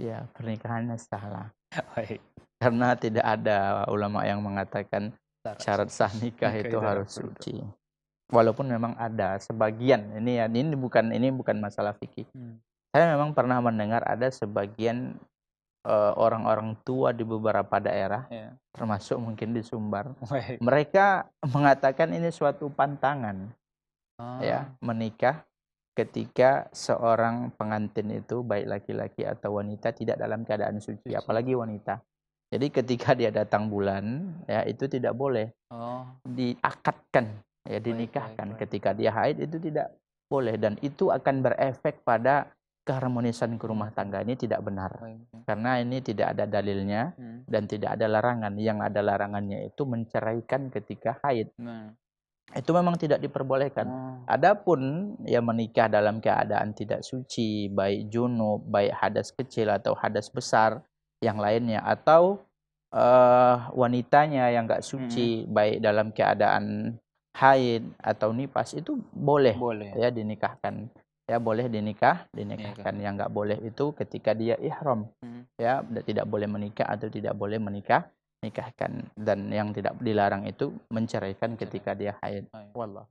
ya pernikahannya lah. Baik. Karena tidak ada ulama yang mengatakan syarat sah nikah itu harus suci. Walaupun memang ada sebagian ini ya ini bukan ini bukan masalah fikih. Hmm. Saya memang pernah mendengar ada sebagian eh, orang-orang uh, tua di beberapa daerah, yeah. termasuk mungkin di Sumbar, Baik. mereka mengatakan ini suatu pantangan, ya, ah. ya menikah ketika seorang pengantin itu baik laki-laki atau wanita tidak dalam keadaan suci, apalagi wanita. Jadi ketika dia datang bulan, ya itu tidak boleh oh. diakatkan, ya dinikahkan. Ketika dia haid itu tidak boleh dan itu akan berefek pada keharmonisan ke rumah hmm. tangga ini tidak benar karena ini tidak ada dalilnya hmm. dan tidak ada larangan. Yang ada larangannya itu menceraikan ketika haid. Nah itu memang tidak diperbolehkan. Hmm. Adapun ya menikah dalam keadaan tidak suci, baik junub, baik hadas kecil atau hadas besar yang lainnya atau uh, wanitanya yang nggak suci, hmm. baik dalam keadaan haid atau nifas itu boleh, boleh. ya dinikahkan. Ya boleh dinikah, dinikahkan. Yang nggak boleh itu ketika dia ihram. Hmm. Ya tidak boleh menikah atau tidak boleh menikah nikahkan dan yang tidak dilarang itu menceraikan ketika dia haid. Wallah.